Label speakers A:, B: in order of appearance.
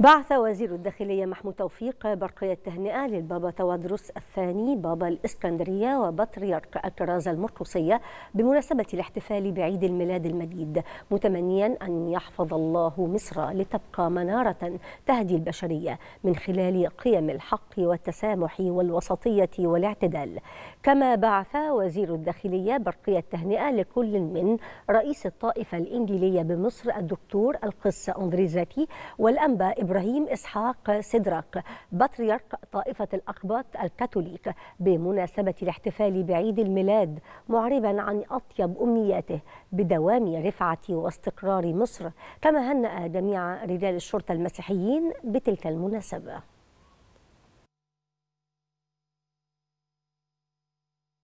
A: بعث وزير الداخلية محمود توفيق برقية تهنئة للبابا توادرس الثاني بابا الإسكندرية وبطريرك الكرازة المرقسية بمناسبة الاحتفال بعيد الميلاد المجيد متمنيا أن يحفظ الله مصر لتبقى منارة تهدي البشرية من خلال قيم الحق والتسامح والوسطية والاعتدال كما بعث وزير الداخلية برقية تهنئة لكل من رئيس الطائفة الإنجيلية بمصر الدكتور القس أندريزاتي والأنباء إبراهيم إسحاق سدرق بطريرك طائفة الأقباط الكاثوليك بمناسبة الاحتفال بعيد الميلاد معربا عن أطيب أمنياته بدوام رفعة واستقرار مصر كما هنأ جميع رجال الشرطة المسيحيين بتلك المناسبة